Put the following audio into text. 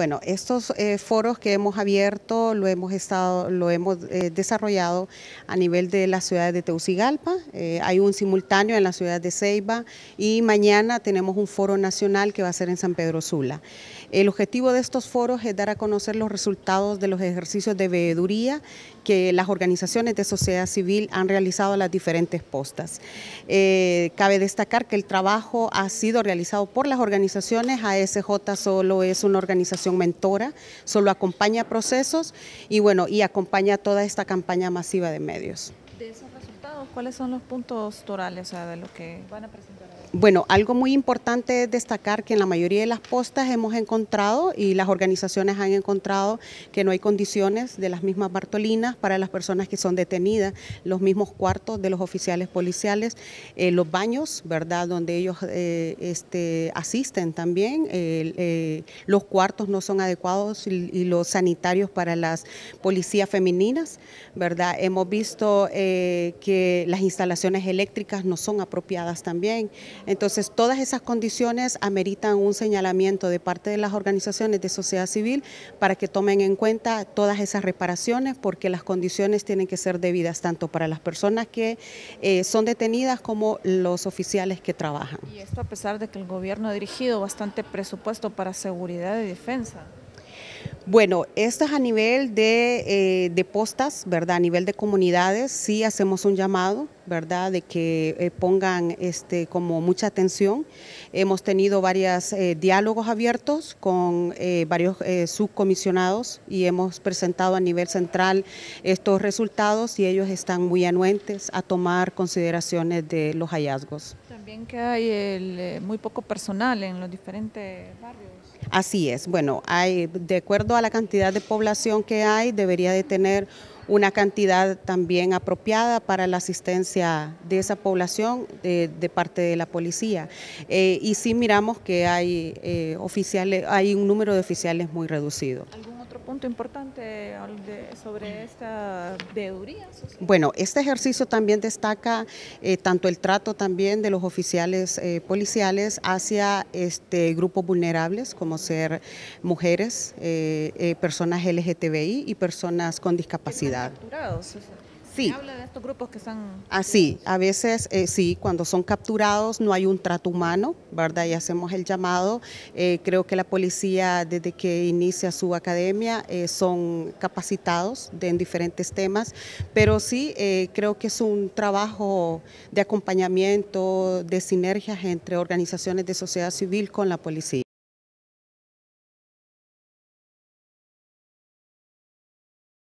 Bueno, estos eh, foros que hemos abierto lo hemos, estado, lo hemos eh, desarrollado a nivel de las ciudades de Teucigalpa, eh, hay un simultáneo en la ciudad de Ceiba y mañana tenemos un foro nacional que va a ser en San Pedro Sula. El objetivo de estos foros es dar a conocer los resultados de los ejercicios de veeduría que las organizaciones de sociedad civil han realizado a las diferentes postas. cabe destacar que el trabajo ha sido realizado por las organizaciones, ASJ solo es una organización Mentora, solo acompaña procesos y bueno, y acompaña toda esta campaña masiva de medios. De esos resultados, ¿cuáles son los puntos torales o sea, de lo que van a presentar? Bueno, algo muy importante es destacar que en la mayoría de las postas hemos encontrado y las organizaciones han encontrado que no hay condiciones de las mismas Bartolinas para las personas que son detenidas, los mismos cuartos de los oficiales policiales, eh, los baños, ¿verdad?, donde ellos eh, este, asisten también, eh, los cuartos no son adecuados y, y, los sanitarios para las policías femeninas, ¿verdad? Hemos visto que las instalaciones eléctricas no son apropiadas también. Entonces, todas esas condiciones ameritan un señalamiento de parte de las organizaciones de sociedad civil para que tomen en cuenta todas esas reparaciones porque las condiciones tienen que ser debidas tanto para las personas que eh, son detenidas como los oficiales que trabajan. Y esto a pesar de que el gobierno ha dirigido bastante presupuesto para seguridad y defensa. Bueno, esto a nivel eh, de, postas, ¿verdad? A nivel de comunidades, sí hacemos un llamado, ¿verdad? De que eh, pongan este, como mucha atención. Hemos tenido varios eh, diálogos abiertos con varios subcomisionados y hemos presentado a nivel central estos resultados y ellos están muy anuentes a tomar consideraciones de los hallazgos que hay eh, muy poco personal en los diferentes barrios. Así es, bueno, hay, de acuerdo a la cantidad de población que hay, debería de tener una cantidad también apropiada para la asistencia de esa población eh, de, parte de la policía. Eh, y sí miramos que hay oficiales, hay un número de oficiales muy reducido punto importante sobre esta veeduría? Bueno, este ejercicio también destaca eh, tanto el trato también de los oficiales eh, policiales hacia este, grupos vulnerables, como ser mujeres, eh, personas LGTBI y personas con discapacidad. Sí. Habla de estos grupos que Así, ah, a veces eh, sí, cuando son capturados no hay un trato humano, ¿verdad? Y hacemos el llamado. Eh, creo que la policía, desde que inicia su academia, eh, son capacitados en diferentes temas, pero sí creo que es un trabajo de acompañamiento, de sinergias entre organizaciones de sociedad civil con la policía.